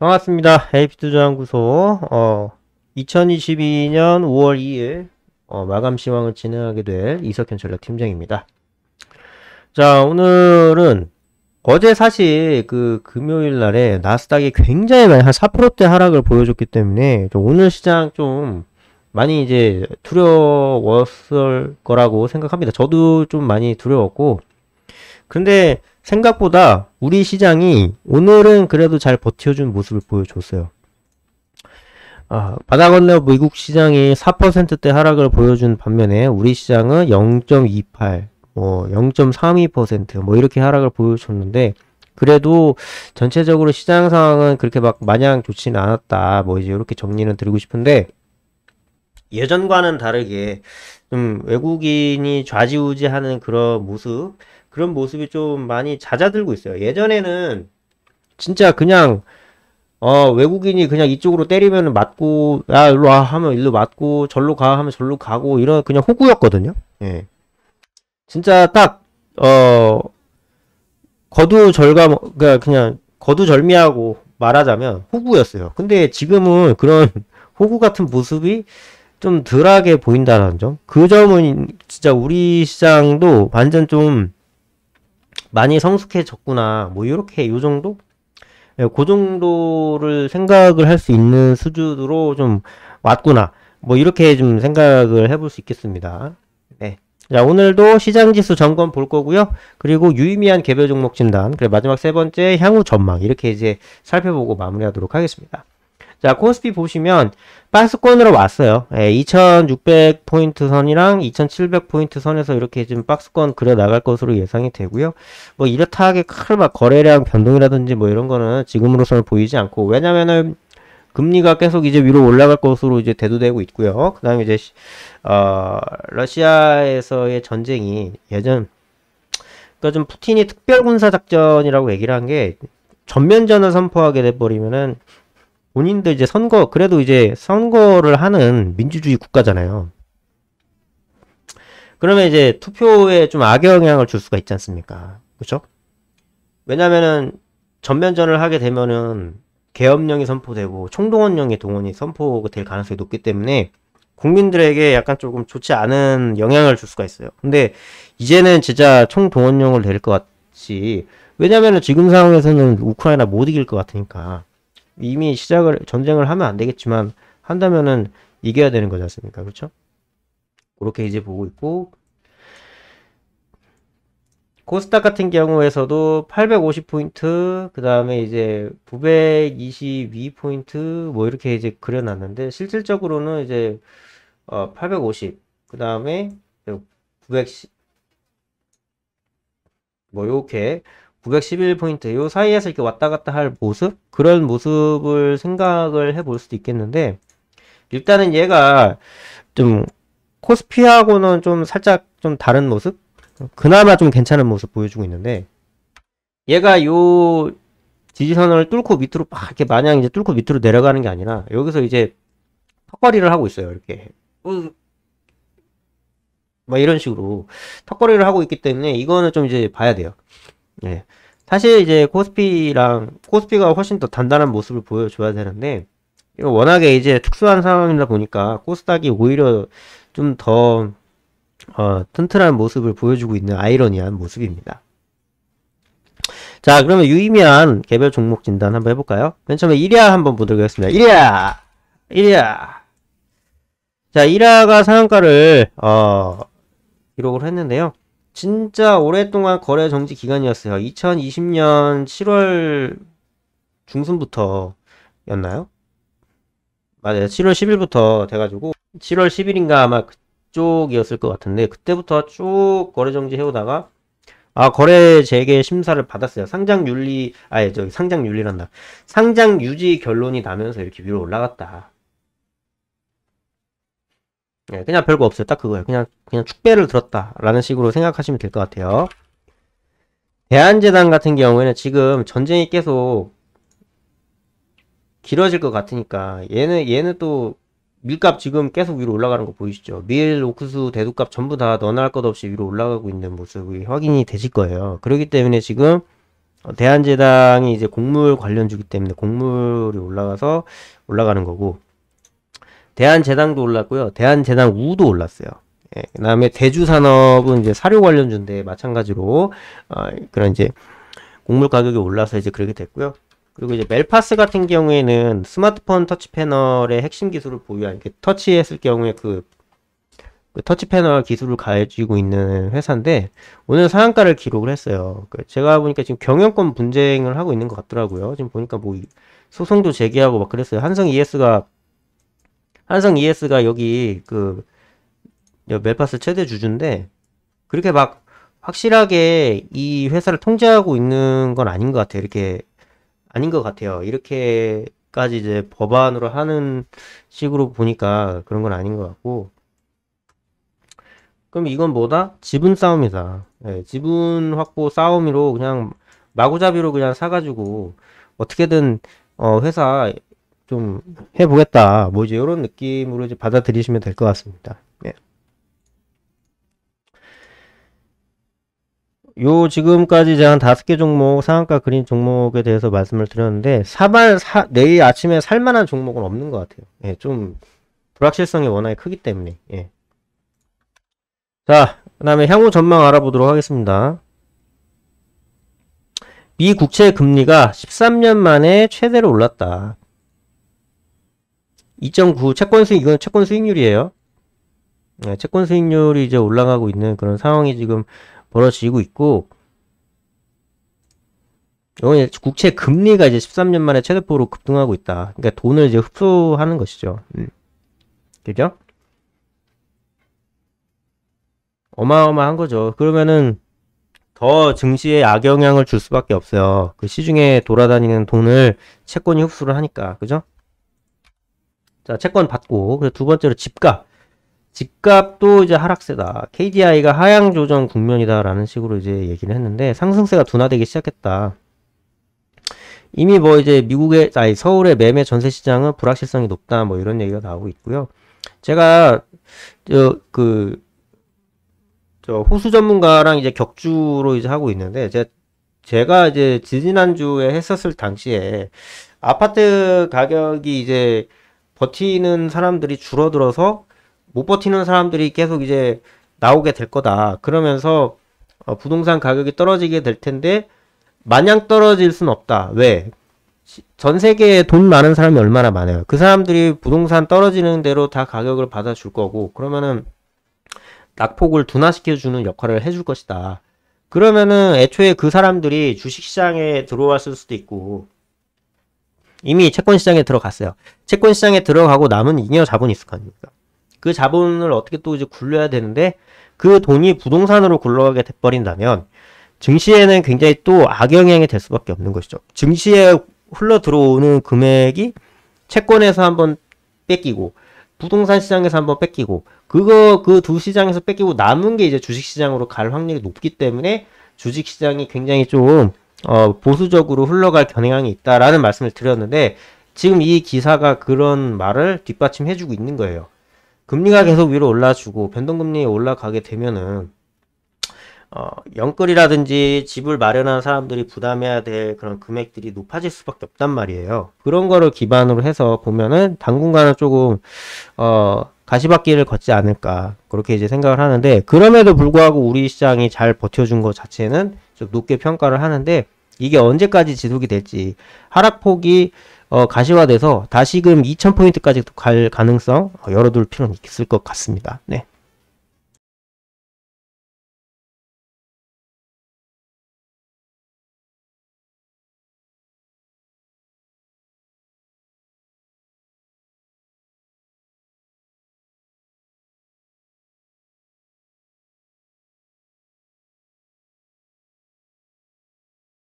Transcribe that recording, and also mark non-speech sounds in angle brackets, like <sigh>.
반갑습니다. AP투자연구소 어, 2022년 5월 2일 어, 마감 시황을 진행하게 될 이석현 전략 팀장입니다. 자 오늘은 어제 사실 그 금요일 날에 나스닥이 굉장히 많이 한 4%대 하락을 보여줬기 때문에 오늘 시장 좀 많이 이제 두려웠을 거라고 생각합니다. 저도 좀 많이 두려웠고 근데 생각보다 우리 시장이 오늘은 그래도 잘 버텨준 모습을 보여줬어요. 아, 바다 건너 미국 시장이 4%대 하락을 보여준 반면에 우리 시장은 0.28, 뭐 0.32%뭐 이렇게 하락을 보여줬는데 그래도 전체적으로 시장 상황은 그렇게 막 마냥 좋지는 않았다. 뭐 이제 이렇게 정리는 드리고 싶은데 예전과는 다르게 좀 외국인이 좌지우지하는 그런 모습 그런 모습이 좀 많이 잦아들고 있어요. 예전에는 진짜 그냥 어 외국인이 그냥 이쪽으로 때리면 맞고 야 일로 와 하면 일로 맞고 절로 가 하면 절로 가고 이런 그냥 호구였거든요. 예. 진짜 딱어 거두절감 그러 그러니까 그냥 거두절미하고 말하자면 호구였어요. 근데 지금은 그런 <laughs> 호구 같은 모습이 좀 덜하게 보인다는 점. 그 점은 진짜 우리 시장도 완전 좀 많이 성숙해졌구나 뭐 이렇게 요 정도 예, 그 정도를 생각을 할 수 있는 수준으로 좀 왔구나 뭐 이렇게 좀 생각을 해볼 수 있겠습니다 네. 자 오늘도 시장지수 점검 볼 거고요 그리고 유의미한 개별 종목 진단 그리고 마지막 세 번째 향후 전망 이렇게 이제 살펴보고 마무리하도록 하겠습니다 자, 코스피 보시면 박스권으로 왔어요. 예, 2600 포인트 선이랑 2700 포인트 선에서 이렇게 지금 박스권 그려 나갈 것으로 예상이 되고요. 뭐 이렇다 하게 큰막 거래량 변동이라든지 뭐 이런 거는 지금으로서는 보이지 않고 왜냐면은 금리가 계속 이제 위로 올라갈 것으로 이제 대두되고 있고요. 그다음에 이제 어, 러시아에서의 전쟁이 예전 그니까좀 푸틴이 특별 군사 작전이라고 얘기를 한 게 전면전을 선포하게 돼 버리면은 본인도 이제 선거 그래도 이제 선거를 하는 민주주의 국가잖아요. 그러면 이제 투표에 좀 악영향을 줄 수가 있지 않습니까? 그렇죠? 왜냐면은 전면전을 하게 되면은 계엄령이 선포되고 총동원령의 동원이 선포될 가능성이 높기 때문에 국민들에게 약간 조금 좋지 않은 영향을 줄 수가 있어요. 근데 이제는 진짜 총동원령을 내것 같지. 왜냐면은 지금 상황에서는 우크라이나 못 이길 것 같으니까. 이미 시작을 전쟁을 하면 안 되겠지만 한다면은 이겨야 되는 거지 않습니까? 그렇죠? 그렇게 이제 보고 있고 코스닥 같은 경우에서도 850포인트 그 다음에 이제 922포인트 뭐 이렇게 이제 그려놨는데 실질적으로는 이제 어, 850 그 다음에 910뭐 이렇게 911포인트 요 사이에서 이렇게 왔다 갔다 할 모습 그런 모습을 생각을 해 볼 수도 있겠는데 일단은 얘가 좀 코스피하고는 좀 살짝 좀 다른 모습 그나마 좀 괜찮은 모습 보여주고 있는데 얘가 요 지지선을 뚫고 밑으로 막 이렇게 마냥 이제 뚫고 밑으로 내려가는 게 아니라 여기서 이제 턱걸이를 하고 있어요 이렇게 뭐, 막 이런 식으로 턱걸이를 하고 있기 때문에 이거는 좀 이제 봐야 돼요 네. 사실 이제 코스피랑 코스피가 훨씬 더 단단한 모습을 보여줘야 되는데 이거 워낙에 이제 특수한 상황이다 보니까 코스닥이 오히려 좀더 어, 튼튼한 모습을 보여주고 있는 아이러니한 모습입니다. 자 그러면 유의미한 개별 종목 진단 한번 해볼까요? 맨 처음에 1위야 한번 보도록 하겠습니다. 1위야! 1위야! 자 1화가 상한가를 어, 기록을 했는데요. 진짜 오랫동안 거래 정지 기간이었어요. 2020년 7월 중순부터였나요? 맞아요. 7월 10일부터 돼가지고 7월 10일인가 아마 그쪽이었을 것 같은데 그때부터 쭉 거래 정지 해오다가 아 거래 재개 심사를 받았어요. 상장 윤리 아예 저기 상장 윤리란다. 상장 유지 결론이 나면서 이렇게 위로 올라갔다. 예, 그냥 별거 없어요. 딱 그거예요. 그냥 그냥 축배를 들었다라는 식으로 생각하시면 될 것 같아요. 대한재단 같은 경우에는 지금 전쟁이 계속 길어질 것 같으니까 얘는 얘는 또 밀값 지금 계속 위로 올라가는 거 보이시죠? 밀, 옥수수, 대두값 전부 다 너나 할 것 없이 위로 올라가고 있는 모습이 확인이 되실 거예요. 그렇기 때문에 지금 대한재당이 이제 곡물 관련주기 때문에 곡물이 올라가서 올라가는 거고 대한재당도 올랐고요. 대한재당 우도 올랐어요. 예, 그 다음에 대주산업은 이제 사료 관련주인데 마찬가지로 어, 그런 이제 곡물 가격이 올라서 이제 그렇게 됐고요. 그리고 이제 멜파스 같은 경우에는 스마트폰 터치 패널의 핵심 기술을 보유한 게 터치했을 경우에 그, 그 터치 패널 기술을 가지고 있는 회사인데 오늘 상한가를 기록을 했어요. 그 제가 보니까 지금 경영권 분쟁을 하고 있는 것 같더라고요. 지금 보니까 뭐 소송도 제기하고 막 그랬어요. 한성 ES가 한성 ES가 여기 그 멜파스 최대 주주인데 그렇게 막 확실하게 이 회사를 통제하고 있는 건 아닌 것 같아요. 이렇게 아닌 것 같아요. 이렇게까지 이제 법안으로 하는 식으로 보니까 그런 건 아닌 것 같고. 그럼 이건 뭐다? 지분 싸움이다. 네, 지분 확보 싸움으로 그냥 마구잡이로 그냥 사가지고 어떻게든 어 회사 좀 해보겠다. 뭐 이제 이런 느낌으로 이제 받아들이시면 될 것 같습니다. 예. 요 지금까지 제한 다섯 개 종목 상한가 그린 종목에 대해서 말씀을 드렸는데 사발 사, 내일 아침에 살만한 종목은 없는 것 같아요. 예, 좀 불확실성이 워낙에 크기 때문에. 예. 자, 그다음에 향후 전망 알아보도록 하겠습니다. 미 국채 금리가 13년 만에 최대로 올랐다. 2.9 채권 수익 이건 채권 수익률이에요. 네, 채권 수익률이 이제 올라가고 있는 그런 상황이 지금 벌어지고 있고 이건 국채 금리가 이제 13년 만에 최대포로 급등하고 있다. 그러니까 돈을 이제 흡수하는 것이죠. 음. 그죠? 어마어마한 거죠. 그러면은 더 증시에 악영향을 줄 수밖에 없어요. 그 시중에 돌아다니는 돈을 채권이 흡수를 하니까. 그죠? 자, 채권 받고 그래서 두 번째로 집값. 집값도 이제 하락세다. KDI가 하향 조정 국면이다라는 식으로 이제 얘기를 했는데 상승세가 둔화되기 시작했다. 이미 뭐 이제 미국의 아니 서울의 매매 전세 시장은 불확실성이 높다 뭐 이런 얘기가 나오고 있고요. 제가 저그저 그, 호수 전문가랑 이제 격주로 이제 하고 있는데 제가 제가 이제 지난주에 했었을 당시에 아파트 가격이 이제 버티는 사람들이 줄어들어서 못 버티는 사람들이 계속 이제 나오게 될 거다. 그러면서 어, 부동산 가격이 떨어지게 될 텐데 마냥 떨어질 순 없다. 왜? 전 세계에 돈 많은 사람이 얼마나 많아요. 그 사람들이 부동산 떨어지는 대로 다 가격을 받아줄 거고 그러면은 낙폭을 둔화시켜주는 역할을 해줄 것이다. 그러면은 애초에 그 사람들이 주식시장에 들어왔을 수도 있고 이미 채권 시장에 들어갔어요. 채권 시장에 들어가고 남은 잉여 자본이 있을 거 아닙니까? 그 자본을 어떻게 또 이제 굴려야 되는데 그 돈이 부동산으로 굴러가게 돼버린다면 증시에는 굉장히 또 악영향이 될 수밖에 없는 것이죠. 증시에 흘러 들어오는 금액이 채권에서 한번 뺏기고 부동산 시장에서 한번 뺏기고 그거 그 두 시장에서 뺏기고 남은 게 이제 주식 시장으로 갈 확률이 높기 때문에 주식 시장이 굉장히 좀 어, 보수적으로 흘러갈 경향이 있다라는 말씀을 드렸는데 지금 이 기사가 그런 말을 뒷받침해주고 있는 거예요. 금리가 네. 계속 위로 올라주고 변동금리 올라가게 되면은 어, 영끌이라든지 집을 마련한 사람들이 부담해야 될 그런 금액들이 높아질 수밖에 없단 말이에요. 그런 거를 기반으로 해서 보면은 당분간은 조금 어, 가시밭길을 걷지 않을까 그렇게 이제 생각을 하는데 그럼에도 불구하고 우리 시장이 잘 버텨준 것 자체는 즉 높게 평가를 하는데 이게 언제까지 지속이 될지 하락폭이 어, 가시화돼서 다시금 2000포인트까지 갈 가능성 어, 열어둘 필요는 있을 것 같습니다. 네.